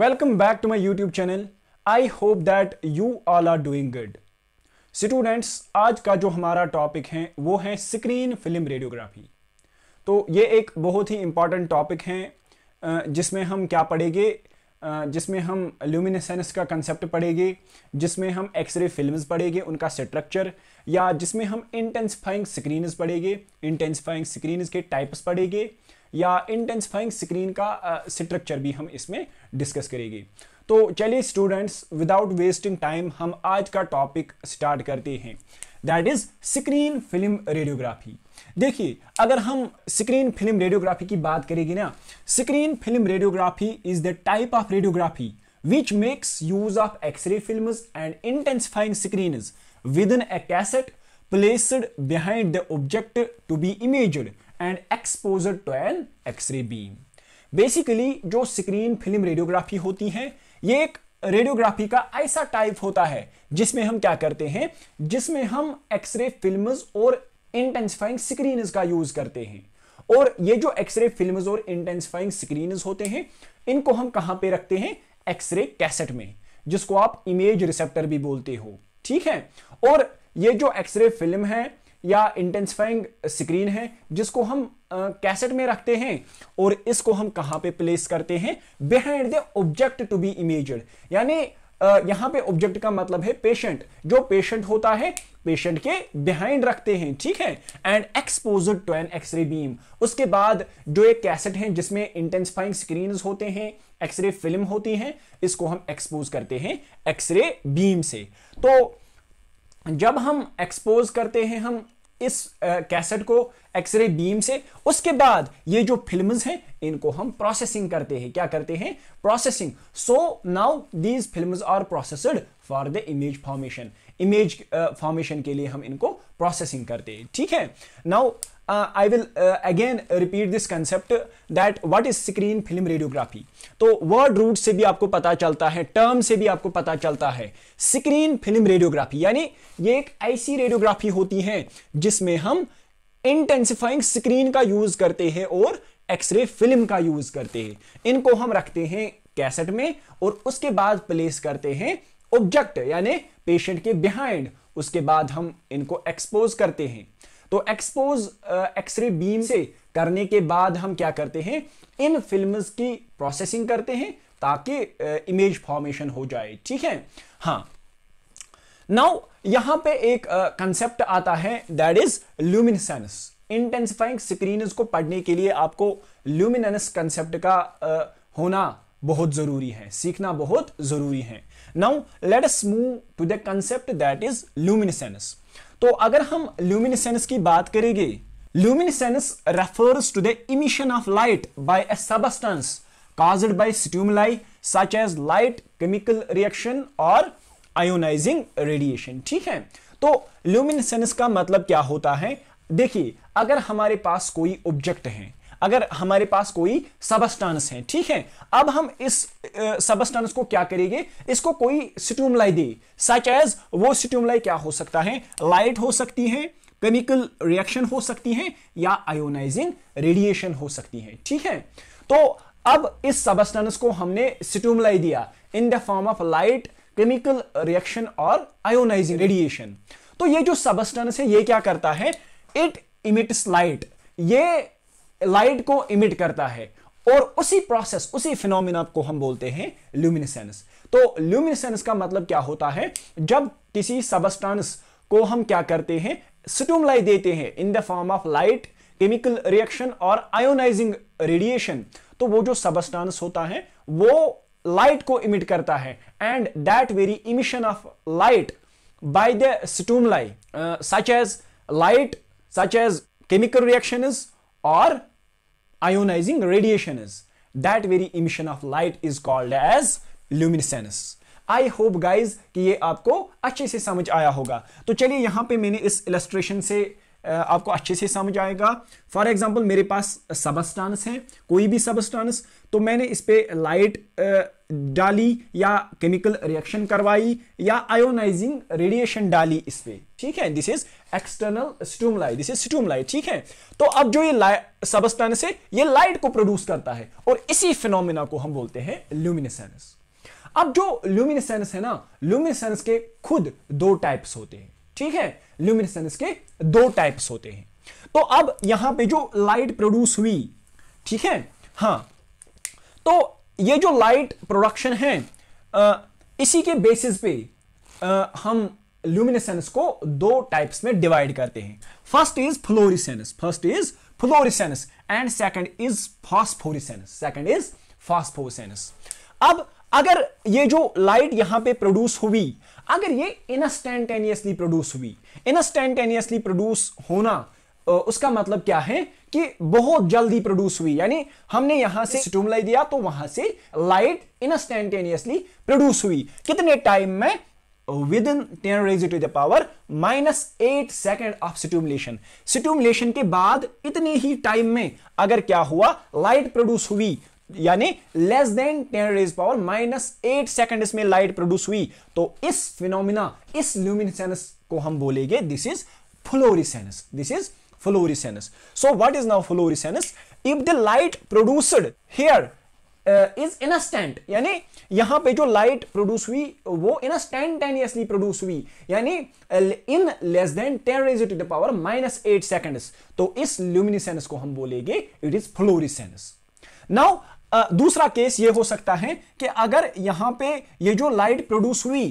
Welcome back to my YouTube channel I hope that you all are doing good students आज का जो हमारा topic है वो है स्क्रीन फिल्म रेडियोग्राफी तो ये एक बहुत ही इंपॉर्टेंट टॉपिक है जिसमें हम क्या पढ़ेंगे जिसमें हम ल्यूमिनेसेंस का कंसेप्ट पढ़ेंगे जिसमें हम एक्सरे फिल्म्स पढ़ेंगे उनका स्ट्रक्चर या जिसमें हम इंटेंसिफाइंग स्क्रीनस पढ़ेंगे इंटेंसिफाइंग स्क्रीनस के टाइप्स पढ़ेंगे या इंटेंसिफाइंग स्क्रीन का स्ट्रक्चर भी हम इसमें डिस्कस करेंगे तो चलिए स्टूडेंट्स विदाउट वेस्टिंग टाइम हम आज का टॉपिक स्टार्ट करते हैं that is screen film radiography देखिए अगर हम स्क्रीन फिल्म रेडियोग्राफी की बात करेंगे ना screen film radiography is the type of radiography which makes use of X-ray film and intensifying screen within a cassette placed behind the object to be imaged and exposed to an X-ray beam. Basically जो screen film radiography होती है ये एक radiography का ऐसा type होता है जिसमें हम क्या करते हैं जिसमें हम एक्सरे फिल्म्स और इंटेंसिफाइंग स्क्रीन का यूज करते हैं और ये जो एक्सरे फिल्म और इंटेंसिफाइंग स्क्रीन होते हैं इनको हम कहां पे रखते हैं एक्सरे कैसेट में जिसको आप इमेज रिसेप्टर भी बोलते हो ठीक है और ये जो एक्सरे फिल्म है या इंटेंसिफाइंग स्क्रीन है जिसको हम कैसेट में रखते हैं और इसको हम कहां पे प्लेस करते हैं behind the object to be image यानी यहां पे ऑब्जेक्ट का मतलब है पेशेंट जो पेशेंट होता है पेशेंट के बिहाइंड रखते हैं ठीक है and exposure to an X-ray beam उसके बाद जो एक कैसेट है जिसमें इंटेंसिफाइंग स्क्रीन होते हैं एक्सरे फिल्म होती है इसको हम एक्सपोज करते हैं एक्सरे बीम से तो जब हम एक्सपोज करते हैं हम इस कैसेट को एक्सरे बीम से उसके बाद ये जो फिल्म हैं इनको हम प्रोसेसिंग करते हैं क्या करते हैं processing so now these film are processed for the image formation image formation के लिए हम इनको प्रोसेसिंग करते हैं ठीक है now uh, I will uh, again repeat this concept that what is screen film radiography. तो word root से भी आपको पता चलता है term से भी आपको पता चलता है screen film radiography यानी ये एक ऐसी radiography होती है जिसमें हम intensifying screen का use करते हैं और x-ray film का use करते हैं इनको हम रखते हैं कैसेट में और उसके बाद प्लेस करते हैं ऑब्जेक्ट यानी पेशेंट के बिहाइंड उसके बाद हम इनको एक्सपोज करते हैं तो एक्सपोज एक्सरे बीम से करने के बाद हम क्या करते हैं इन फिल्म की प्रोसेसिंग करते हैं ताकि इमेज uh, फॉर्मेशन हो जाए ठीक है हाँ नाउ यहां पे एक कंसेप्ट uh, आता है that is luminescence intensifying screen को पढ़ने के लिए आपको ल्यूमिनेंस कंसेप्ट का uh, होना बहुत जरूरी है सीखना बहुत जरूरी है now let us move to the concept that is luminescence तो अगर हम ल्यूमिनसेंस की बात करेंगे luminescence refers to the emission of light by a substance caused by stimuli such as light chemical reaction और आयोनाइजिंग रेडिएशन ठीक है तो luminescence का मतलब क्या होता है देखिए अगर हमारे पास कोई ऑब्जेक्ट है अगर हमारे पास कोई सबस्टेंस है ठीक है अब हम इस सबस्टांस को क्या करेंगे इसको कोई सिट्यूमलाई दे सच एज वो सिट्यूमलाई क्या हो सकता है लाइट हो सकती है केमिकल रिएक्शन हो सकती है या आयोनाइजिंग रेडिएशन हो सकती है ठीक है तो अब इस सबस्टेंस को हमने सिट्यूमलाई दिया in the form of light chemical reaction और आयोनाइजिंग रेडिएशन तो ये जो सबस्टेंस है ये क्या करता है इट इमिट्स लाइट ये लाइट को इमिट करता है और उसी प्रोसेस उसी फिनोमिना को हम बोलते हैं ल्यूमिनेसेंस तो ल्यूमिनेसेंस का मतलब क्या होता है जब किसी सबस्टांस को हम क्या करते हैं स्टूमलाई देते हैं in the form of light chemical reaction और आयोनाइजिंग रेडिएशन तो वो जो सबस्टांस होता है वो लाइट को इमिट करता है and that very emission of light by the stimuli such as light such as chemical reaction is or ionizing radiation is. That very emission of light is called as luminescence. I hope guys कि ये आपको अच्छे से समझ आया होगा तो चलिए यहां पे मैंने इस इलस्ट्रेशन से आपको अच्छे से समझ आएगा फॉर एग्जाम्पल मेरे पास सबस्टांस है कोई भी सबस्टांस तो मैंने इस पर लाइट डाली या केमिकल रिएक्शन करवाई या आयोनाइजिंग रेडिएशन डाली इस पर ठीक है this is external stimulate this is stimulate ठीक है तो अब जो ये सबस्टांस है ये लाइट को प्रोड्यूस करता है और इसी फिनोमिना को हम बोलते हैं ल्यूमिनेसेंस अब जो ल्यूमिनेसेंस है ना ल्यूमिनेसेंस के खुद दो टाइप्स होते हैं ठीक है ल्यूमिनेसेंस के दो टाइप्स होते हैं तो अब यहां पे जो लाइट प्रोड्यूस हुई ठीक है हाँ तो ये जो लाइट प्रोडक्शन है इसी के बेसिस पे हम ल्यूमिनेसेंस को दो टाइप्स में डिवाइड करते हैं first is fluorescence first is fluorescence and second is phosphorescence second is phosphorescence अब अगर ये जो लाइट यहां पे प्रोड्यूस हुई अगर ये इनस्टेंटेनियसली प्रोड्यूस हुई इनस्टेंटेनियसली प्रोड्यूस होना उसका मतलब क्या है कि बहुत जल्दी प्रोड्यूस हुई यानी हमने यहां से स्टूमलाई दिया तो वहां से लाइट इनस्टेंटेनियसली प्रोड्यूस हुई कितने टाइम में within ten raise to the power minus eight second of stimulation stimulation के बाद इतने ही टाइम में अगर क्या हुआ लाइट प्रोड्यूस हुई यानी less than ten raise power minus eight second इसमें लाइट प्रोड्यूस हुई तो इस फिनोमिना इस ल्यूमिनसेंस को हम बोलेंगे this is fluorescence this is fluorescence so what is now fluorescence if the light produced here is instant यानी यहां पे जो लाइट प्रोड्यूस हुई वो इनस्टेंटेनियसली प्रोड्यूस हुई यानी in less than ten raise to the power minus eight second तो इस ल्यूमिनिसेंस को हम बोलेंगे इट इज फ्लोरिसेंस नाउ दूसरा केस ये हो सकता है कि अगर यहां पे ये जो लाइट प्रोड्यूस हुई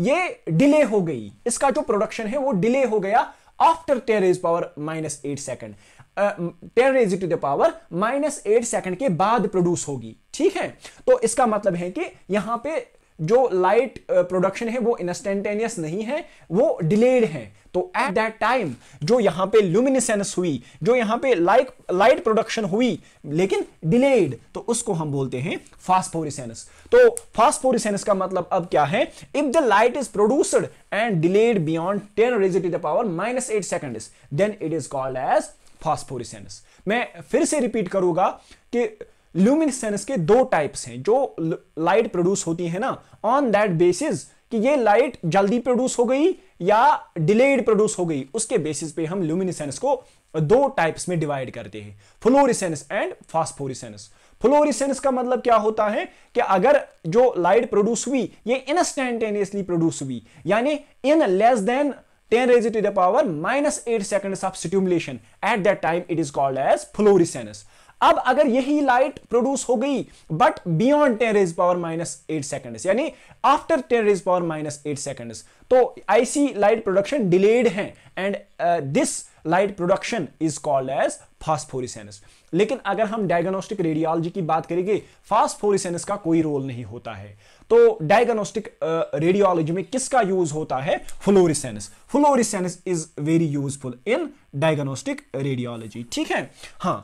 ये डिले हो गई इसका जो प्रोडक्शन है वो डिले हो गया after ten raise power minus eight second ten raise to the power minus eight second के बाद प्रोड्यूस होगी ठीक है तो इसका मतलब है कि यहां पे जो लाइट प्रोडक्शन uh, है वो इंस्टेंटेनियस नहीं है वो डिलेड है तो एट दैट टाइम जो यहां पे ल्यूमिनिसेंस हुई जो यहां पे लाइक लाइट प्रोडक्शन हुई लेकिन डिलेड तो उसको हम बोलते हैं फास्फोरिसेंस तो फास्फोरिसेंस का मतलब अब क्या है if the light is produced and delayed beyond ten to the power minus eight second then it is called as phosphorescence मैं फिर से रिपीट करूंगा कि ल्यूमिनसेंस के दो टाइप्स हैं जो लाइट प्रोड्यूस होती है ना ऑन दैट बेसिस कि ये लाइट जल्दी प्रोड्यूस हो गई या डिलेड प्रोड्यूस हो गई उसके बेसिस पे हम ल्यूमिनसेंस को दो टाइप्स में डिवाइड करते हैं फ्लोरिसेंस एंड फास्फोरिसेंस फ्लोरिसेंस का मतलब क्या होता है कि अगर जो लाइट प्रोड्यूस हुई ये इंस्टेंटेनियसली प्रोड्यूस हुई यानी in less than 10 raise to the power minus 8 seconds of stimulation at that time it is called as fluorescence अब अगर यही लाइट प्रोड्यूस हो गई but beyond ten raise power minus eight second यानी after ten raise power minus eight second तो आईसी light production delayed है and this light production is called as phosphorescence लेकिन अगर हम डायग्नोस्टिक रेडियोलॉजी की बात करेंगे फास्फोरिसेनस का कोई रोल नहीं होता है तो डायग्नोस्टिक रेडियोलॉजी uh, में किसका यूज होता है fluorescence fluorescence is very useful in diagnostic radiology ठीक है हाँ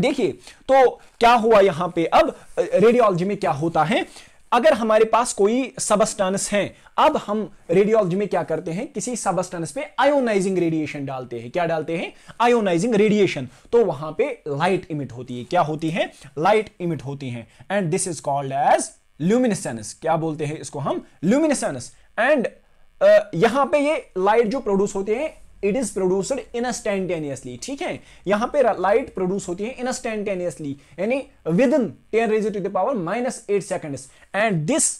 देखिए तो क्या हुआ यहां पे अब रेडियोलॉजी में क्या होता है अगर हमारे पास कोई सबस्टांस है अब हम रेडियोलॉजी में क्या करते हैं किसी सबस्टांस पे आयोनाइजिंग रेडिएशन डालते हैं क्या डालते हैं आयोनाइजिंग रेडिएशन तो वहां पे लाइट इमिट होती है क्या होती है लाइट इमिट होती है and this is called as luminescence क्या बोलते हैं इसको हम ल्यूमिनेसेंस एंड यहां पे ये लाइट जो प्रोड्यूस होते हैं इट इज प्रोड्यूसड इनस्टेंटेनियसली ठीक है यहां पे लाइट प्रोड्यूस होती है इनस्टेंटेनियसली यानी within ten raise to the power minus eight second and this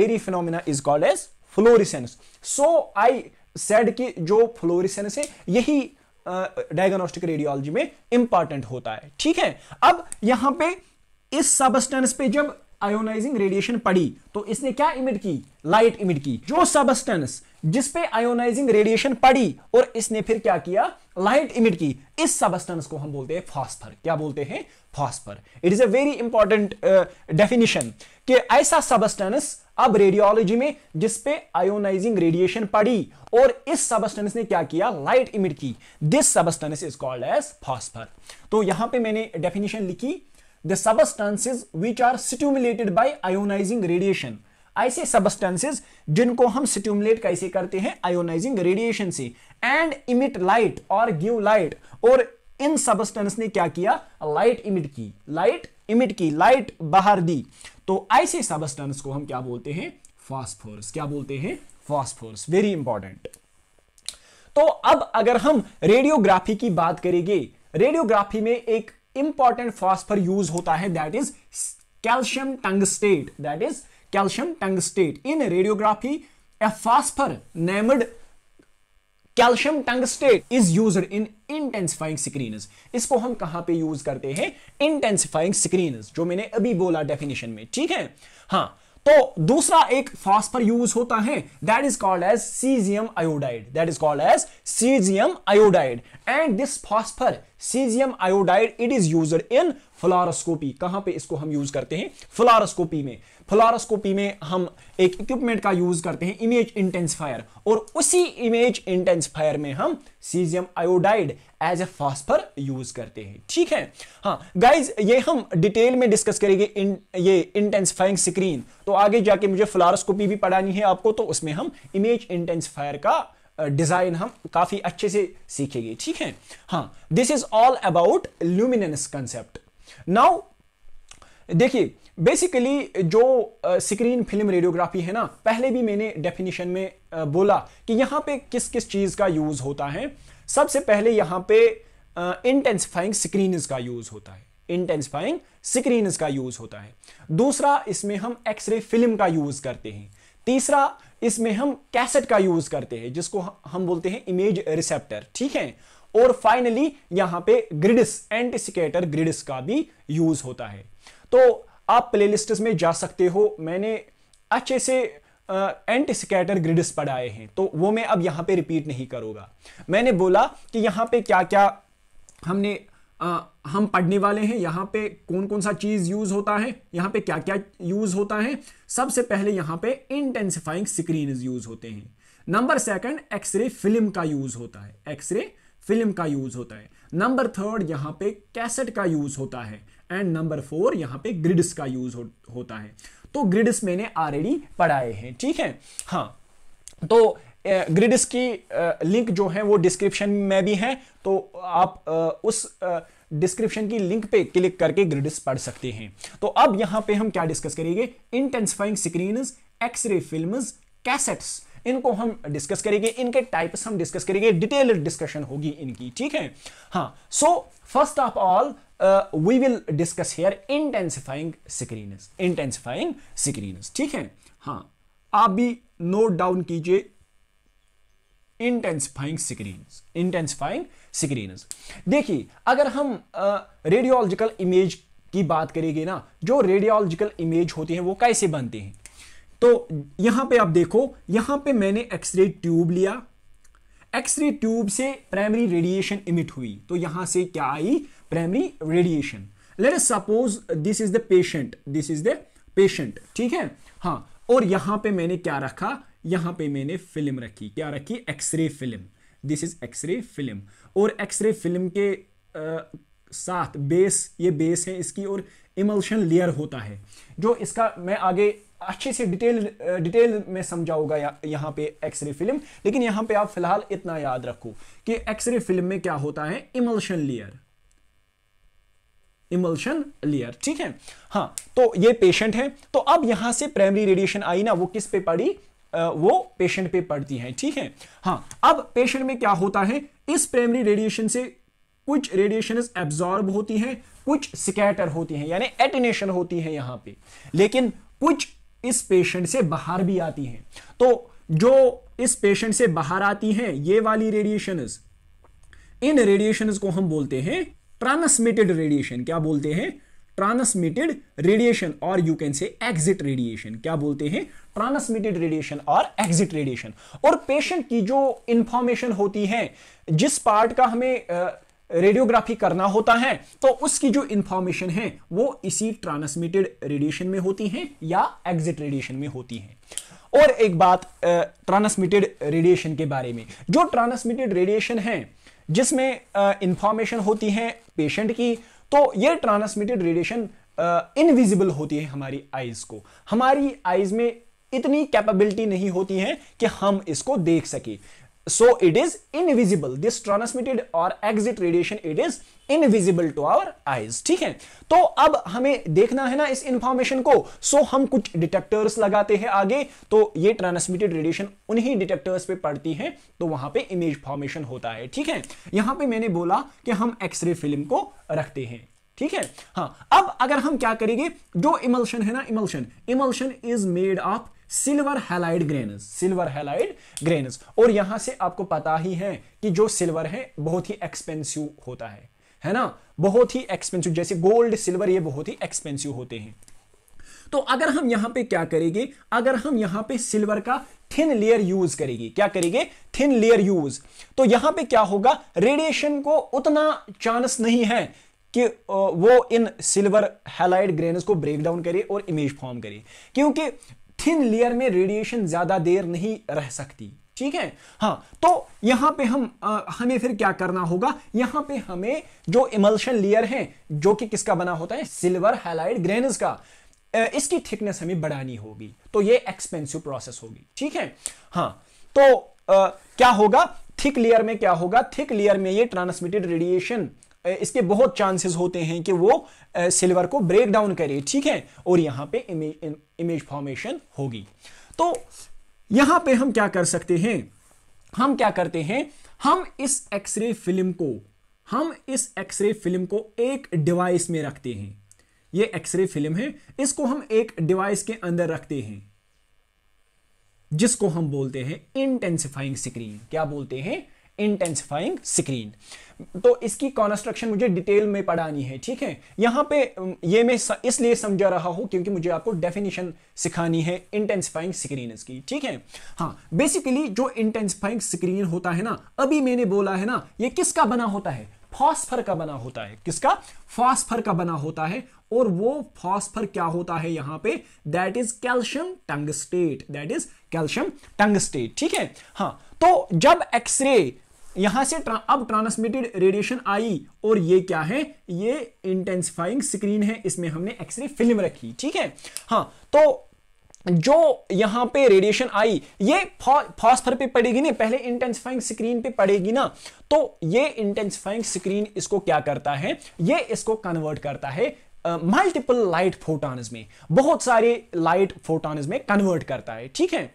very phenomena is called as fluorescence so I said की जो फ्लोरिसेंस है यही डायग्नोस्टिक uh, रेडियोलॉजी में इंपॉर्टेंट होता है ठीक है अब यहां पे इस सबस्टेंस पे जब आयोनाइजिंग रेडिएशन पड़ी तो इसने क्या इमिट की लाइट इमिट की जो सबस्टेंस जिसपे आयोनाइजिंग रेडिएशन पड़ी और इसने फिर क्या किया लाइट इमिट की इस सबस्टेंस को हम बोलते हैं फॉस्फर क्या बोलते हैं phosphor it is a very important definition कि ऐसा सबस्टेंस अब रेडियोलॉजी में जिसपे आयोनाइजिंग रेडिएशन पड़ी और इस सबस्टेंस ने क्या किया लाइट इमिट की this substance is called as phosphor तो यहां पर मैंने डेफिनेशन लिखी the substances which are stimulated by ionizing radiation ऐसे सबस्टेंसेज जिनको हम स्टिमुलेट कैसे करते हैं आयोनाइजिंग रेडिएशन से एंड इमिट लाइट और गिव लाइट और इन सबस्टेंस ने क्या किया लाइट इमिट की लाइट इमिट की लाइट बाहर दी तो ऐसे सबस्टेंस को हम क्या बोलते हैं फॉस्फोरस क्या बोलते हैं फॉस्फोरस वेरी इंपॉर्टेंट तो अब अगर हम रेडियोग्राफी की बात करेंगे रेडियोग्राफी में एक इंपॉर्टेंट फॉस्फर यूज होता है that is calcium tungstate that is calcium tungstate in radiography a phosphor named calcium tungstate is use in intensifying screen इसको हम कहां पे यूज करते हैं इंटेंसिफाइंग स्क्रीन जो मैंने अभी बोला डेफिनेशन में ठीक है हाँ तो दूसरा एक फास्फर यूज होता है that is called as caesium iodide that is called as caesium iodide and this phosphor caesium iodide it is use in fluoroscopy कहां पे इसको हम यूज करते हैं फ्लारोस्कोपी में फ्लारोस्कोपी में हम एक इक्विपमेंट का यूज करते हैं इमेज इंटेंसिफायर और उसी इमेज इंटेंसिफायर में हम caesium iodide as a phosphor use करते हैं ठीक है हाँ गाइज ये हम डिटेल में डिस्कस करेंगे इन, ये इंटेंसिफाइंग स्क्रीन तो आगे जाके मुझे फ्लारोस्कोपी भी पढ़ानी है आपको तो उसमें हम इमेज इंटेंसिफायर का डिज़ाइन हम काफ़ी अच्छे से सीखेंगे ठीक है हाँ this is all about luminance concept now देखिए बेसिकली जो स्क्रीन फिल्म रेडियोग्राफी है ना पहले भी मैंने डेफिनेशन में बोला कि यहाँ पे किस किस चीज़ का यूज़ होता है सबसे पहले यहाँ पे इंटेंसिफाइंग स्क्रीन का यूज़ होता है इंटेंसिफाइंग स्क्रीन का यूज़ होता है दूसरा इसमें हम एक्सरे फिल्म का यूज़ करते हैं तीसरा इसमें हम कैसेट का यूज करते हैं जिसको हम बोलते हैं इमेज रिसेप्टर ठीक है और फाइनली यहां पे ग्रिडिस एंटीसिकेटर ग्रिडिस का भी यूज होता है तो आप प्लेलिस्ट में जा सकते हो मैंने अच्छे से एंटीसिकेटर ग्रिडिस पढ़ाए हैं तो वो मैं अब यहां पे रिपीट नहीं करूंगा मैंने बोला कि यहां पे क्या क्या हमने आ, हम पढ़ने वाले हैं यहाँ पे कौन कौन सा चीज़ यूज़ होता है यहाँ पे क्या क्या यूज़ होता है सबसे पहले यहाँ पे इंटेंसिफाइंग स्क्रीन यूज़ होते हैं नंबर सेकंड एक्सरे फिल्म का यूज़ होता है एक्सरे फिल्म का यूज़ होता है नंबर थर्ड यहाँ पे कैसेट का यूज़ होता है एंड नंबर फोर यहाँ पे ग्रिड्स का यूज़ हो, होता है तो ग्रिड्स मैंने ऑलरेडी पढ़ाए हैं ठीक है हाँ तो ग्रिड्स की लिंक जो है वो डिस्क्रिप्शन में भी है तो आप उस डिस्क्रिप्शन की लिंक पे क्लिक करके ग्रिड्स पढ़ सकते हैं तो अब यहां पे हम क्या डिस्कस करेंगे intensifying screen x-ray film cassettes इनको हम डिस्कस करेंगे इनके टाइप्स हम डिस्कस करेंगे डिटेल डिस्कशन होगी इनकी ठीक है हाँ so first of all we will discuss here intensifying screen intensifying screen ठीक है हाँ आप भी नोट डाउन कीजिए इंटेंसिफाइंग स्क्रीन इंटेंसिफाइंग स्क्रीन देखिए अगर हम रेडियोलॉजिकल uh, इमेज की बात करेंगे ना जो रेडियोलॉजिकल इमेज होती है वो कैसे बनते हैं तो यहां पे आप देखो यहां पे मैंने एक्सरे ट्यूब लिया एक्सरे ट्यूब से प्राइमरी रेडिएशन इमिट हुई तो यहां से क्या आई primary radiation let us suppose this is the patient this is the patient ठीक है हाँ और यहां पे मैंने क्या रखा यहां पे मैंने फिल्म रखी क्या रखी x-ray film this is x-ray film और एक्सरे फिल्म के आ, साथ बेस ये बेस है इसकी और इमोशन लेयर होता है जो इसका मैं आगे अच्छे से डिटेल डिटेल में समझाऊंगा यहाँ पे एक्सरे फिल्म लेकिन यहाँ पे आप फिलहाल इतना याद रखो कि एक्सरे फिल्म में क्या होता है इमोशन लेयर इमल्शन लेयर ठीक है हाँ तो ये पेशेंट है तो अब यहां से प्राइमरी रेडिएशन आई ना वो किस पे पड़ी वो पेशेंट पे पड़ती है ठीक है हाँ अब पेशेंट में क्या होता है इस प्राइमरी रेडिएशन से कुछ रेडिएशन एब्जॉर्ब होती हैं कुछ सिकेटर होती हैं यानी एटिनेशन होती है यहां पे लेकिन कुछ इस पेशेंट से बाहर भी आती हैं तो जो इस पेशेंट से बाहर आती हैं ये वाली रेडिएशन इन रेडिएशन को हम बोलते हैं ट्रांसमिटेड रेडिएशन क्या बोलते हैं ट्रांसमिटेड रेडिएशन और you can say exit radiation क्या बोलते हैं ट्रांसमिटेड रेडिएशन और एग्जिट रेडिएशन और पेशेंट की जो इंफॉर्मेशन होती है जिस पार्ट का हमें रेडियोग्राफी करना होता है तो उसकी जो इंफॉर्मेशन है वो इसी ट्रांसमिटेड रेडिएशन में होती है या एग्जिट रेडिएशन में होती है और एक बात ट्रांसमिटेड रेडिएशन के बारे में जो ट्रांसमिटेड रेडिएशन है जिसमें इंफॉर्मेशन होती है पेशेंट की तो ये ट्रांसमिटेड रेडिएशन इनविजिबल होती है हमारी आइज को हमारी आइज में इतनी कैपेबिलिटी नहीं होती है कि हम इसको देख सके so it is invisible this transmitted और exit radiation it is invisible to our eyes ठीक है तो अब हमें देखना है ना इस इंफॉर्मेशन को सो हम कुछ डिटेक्टर्स लगाते हैं आगे तो ये ट्रांसमिटेड रेडिएशन उन्हीं डिटेक्टर्स पे पड़ती है तो वहां पे इमेज फॉर्मेशन होता है ठीक है यहां पे मैंने बोला कि हम एक्सरे फिल्म को रखते हैं ठीक है हाँ अब अगर हम क्या करेंगे जो इमल्शन है ना emulsion emulsion is made of silver halide grains silver halide grains और यहां से आपको पता ही है कि जो सिल्वर है बहुत ही एक्सपेंसिव होता है है ना बहुत ही एक्सपेंसिव जैसे गोल्ड सिल्वर ये बहुत ही एक्सपेंसिव होते हैं तो अगर हम यहां पे क्या करेंगे अगर हम यहां पे सिल्वर का थिन लेयर यूज करेंगे क्या करेंगे थिन लेयर यूज तो यहां पे क्या होगा रेडिएशन को उतना चांस नहीं है कि वो इन सिल्वर हेलाइड ग्रेन को ब्रेक डाउन करे और इमेज फॉर्म करे क्योंकि थिन लेयर में रेडिएशन ज्यादा देर नहीं रह सकती ठीक है हाँ तो यहां पे हम आ, हमें फिर क्या करना होगा यहां पे हमें जो इमल्शन लेयर है जो कि किसका बना होता है सिल्वर हेलाइड ग्रेन्स का इसकी थिकनेस हमें बढ़ानी होगी तो ये एक्सपेंसिव प्रोसेस होगी ठीक है हाँ तो आ, क्या होगा थिक लेयर में क्या होगा थिक लेयर में ये ट्रांसमिटेड रेडिएशन इसके बहुत चांसेस होते हैं कि वो सिल्वर को ब्रेक डाउन करे ठीक है और यहां पे इमेज इमेज फॉर्मेशन होगी तो यहां पे हम क्या कर सकते हैं हम क्या करते हैं हम इस एक्सरे फिल्म को हम इस एक्सरे फिल्म को एक डिवाइस में रखते हैं ये एक्सरे फिल्म है इसको हम एक डिवाइस के अंदर रखते हैं जिसको हम बोलते हैं इंटेंसिफाइंग स्क्रीन क्या बोलते हैं इंटेंसिफाइंग स्क्रीन तो इसकी कॉन्स्ट्रक्शन मुझे डिटेल में पढ़ानी है ठीक है यहां पे ये मैं इसलिए समझा रहा हूं क्योंकि मुझे आपको डेफिनेशन सिखानी है इंटेंसिफाइंग स्क्रीन इसकी ठीक है हाँ बेसिकली जो इंटेंसिफाइंग स्क्रीन होता है ना अभी मैंने बोला है ना ये किसका बना होता है फॉस्फर का बना होता है किसका फॉस्फर का बना होता है और वो फॉस्फर क्या होता है यहां पे that is calcium tungstate that is calcium tungstate ठीक है हाँ तो जब एक्सरे यहां से ट्रा, अब ट्रांसमिटेड रेडिएशन आई और ये क्या है ये इंटेंसिफाइंग स्क्रीन है इसमें हमने एक्सरे फिल्म रखी ठीक है हाँ तो जो यहां पे रेडिएशन आई ये फॉस्फर पे पड़ेगी नहीं पहले इंटेंसिफाइंग स्क्रीन पे पड़ेगी ना तो ये इंटेंसिफाइंग स्क्रीन इसको क्या करता है ये इसको कन्वर्ट करता है मल्टीपल लाइट फोटॉन्स में बहुत सारे लाइट फोटॉन्स में कन्वर्ट करता है ठीक है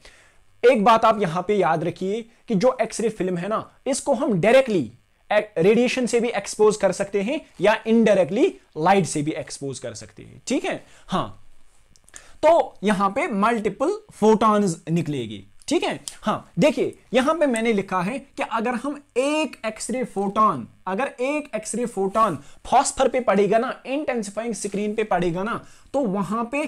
एक बात आप यहां पे याद रखिए कि जो एक्सरे फिल्म है ना इसको हम डायरेक्टली रेडिएशन से भी एक्सपोज कर सकते हैं या इनडायरेक्टली लाइट से भी एक्सपोज कर सकते हैं ठीक है हाँ तो यहां पे मल्टीपल फोटॉन्स निकलेगी ठीक है हाँ देखिए यहां पे मैंने लिखा है कि अगर हम एक एक्सरे फोटॉन अगर एक एक्सरे फोटॉन फॉस्फर पे पड़ेगा ना इंटेंसिफाइंग स्क्रीन पे पड़ेगा ना तो वहां पे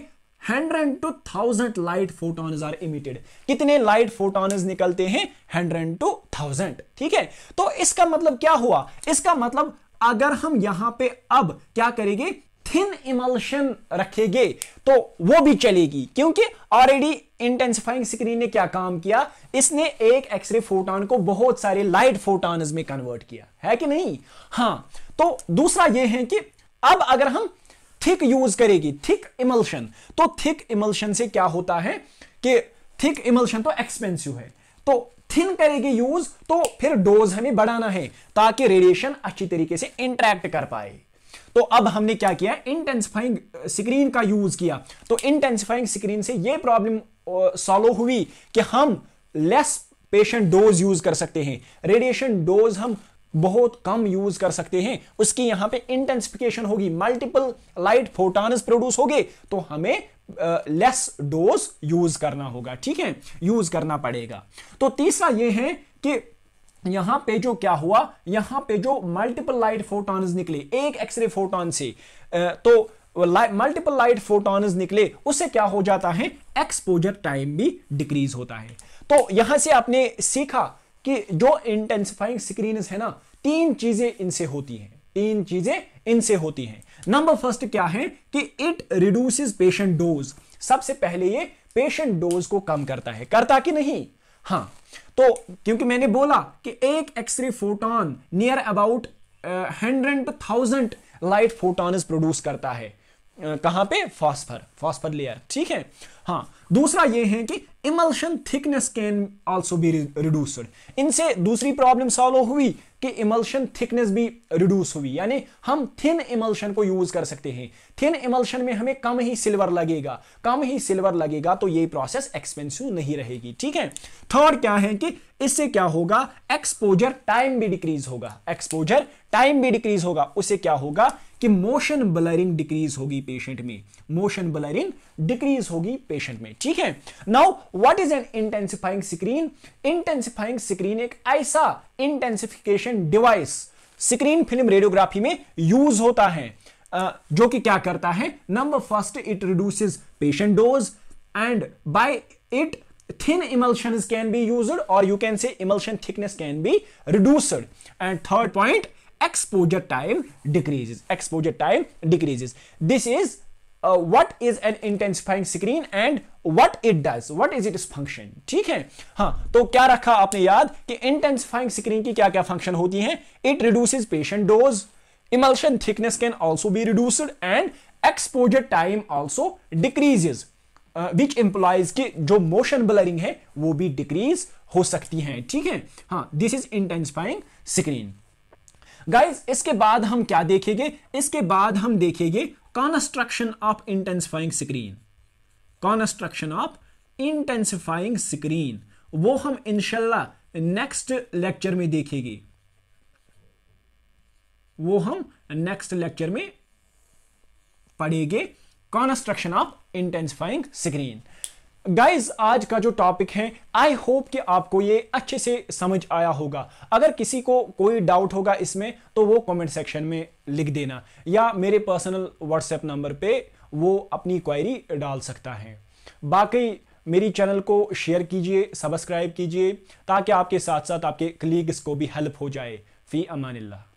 hundred to thousand light photons are emitted कितने लाइट फोटॉन्स निकलते हैं हंड्रेड टू थाउजेंड ठीक है तो इसका मतलब क्या हुआ इसका मतलब अगर हम यहां पे अब क्या करेंगे थिन इमल्शन रखेंगे तो वो भी चलेगी क्योंकि ऑलरेडी इंटेंसिफाइंग स्क्रीन ने क्या काम किया इसने एक एक्सरे फोटॉन को बहुत सारे लाइट फोटॉन्स में कन्वर्ट किया है कि नहीं हाँ तो दूसरा ये है कि अब अगर हम थिक यूज करेगी थिक इमल्शन तो थिक इमल्शन से क्या होता है कि थिक इमल्शन तो एक्सपेंसिव है तो थिन करेगी यूज तो फिर डोज हमें बढ़ाना है ताकि रेडिएशन अच्छी तरीके से इंटरेक्ट कर पाए तो अब हमने क्या किया इंटेंसिफाइंग स्क्रीन का यूज किया तो इंटेंसिफाइंग स्क्रीन से यह प्रॉब्लम सॉल्व हुई कि हम लेस पेशेंट डोज यूज कर सकते हैं रेडिएशन डोज हम बहुत कम यूज कर सकते हैं उसकी यहां पे इंटेंसिफिकेशन होगी मल्टीपल लाइट फोटॉन्स प्रोड्यूस होगे तो हमें लेस डोज यूज करना होगा ठीक है यूज करना पड़ेगा तो तीसरा ये है कि यहां पे जो क्या हुआ यहां पे जो मल्टीपल लाइट फोटॉन्स निकले एक एक्सरे फोटोन से तो मल्टीपल लाइट फोटॉन्स निकले उससे क्या हो जाता है एक्सपोजर टाइम भी डिक्रीज होता है तो यहां से आपने सीखा कि जो इंटेंसिफाइंग स्क्रीन है ना तीन चीजें इनसे होती हैं तीन चीजें इनसे होती हैं नंबर फर्स्ट क्या है कि इट रिड्यूसेस पेशेंट डोज सबसे पहले ये पेशेंट डोज को कम करता है करता कि नहीं हाँ तो क्योंकि मैंने बोला कि एक x-ray photon near about hundred thousand light photon produce करता है uh, कहां पे फॉस्फर फॉस्फर लेयर ठीक है हाँ दूसरा ये है कि emulsion thickness can also be reduced इनसे दूसरी प्रॉब्लम सॉल्व हुई कि इमल्शन थिकनेस भी रिड्यूस हुई यानी हम थिन इमल्शन को यूज कर सकते हैं थिन इमल्शन में हमें कम ही सिल्वर लगेगा कम ही सिल्वर लगेगा तो ये प्रोसेस एक्सपेंसिव नहीं रहेगी ठीक है थर्ड क्या है कि इससे क्या होगा एक्सपोजर टाइम भी डिक्रीज होगा एक्सपोजर टाइम भी डिक्रीज होगा उससे क्या होगा कि मोशन ब्लरिंग डिक्रीज होगी पेशेंट में मोशन ब्लरिंग हिमोग्लोबिन डिक्रीज होगी पेशेंट में ठीक है now what is an intensifying screen intensifying screen एक ऐसा intensification device screen film radiography में यूज होता है जो कि क्या करता है number first it reduce patient dose and by it thin emulsion can B use और you can say emulsion thickness can be reduced and third point exposure time decreases exposure time decreases this is what is an intensifying screen and what it does what is it its function ठीक है हाँ तो क्या रखा आपने याद कि intensifying screen की क्या क्या फंक्शन होती है it reduces patient dose emulsion thickness can also be reduced and exposure time also decreases which implies की जो मोशन ब्लरिंग है वो भी डिक्रीज हो सकती है ठीक है हाँ this is intensifying screen guys इसके बाद हम क्या देखेंगे इसके बाद हम देखेंगे construction of intensifying screen construction of intensifying screen वो हम इनशाला नेक्स्ट लेक्चर में देखेंगे वो हम नेक्स्ट लेक्चर में पढ़ेंगे construction of intensifying screen guys आज का जो टॉपिक है आई होप कि आपको ये अच्छे से समझ आया होगा अगर किसी को कोई डाउट होगा इसमें तो वो कमेंट सेक्शन में लिख देना या मेरे पर्सनल व्हाट्सएप नंबर पे वो अपनी क्वायरी डाल सकता है बाकी मेरी चैनल को शेयर कीजिए सब्सक्राइब कीजिए ताकि आपके साथ साथ आपके कलीग्स को भी हेल्प हो जाए फ़ी अमानिल्ला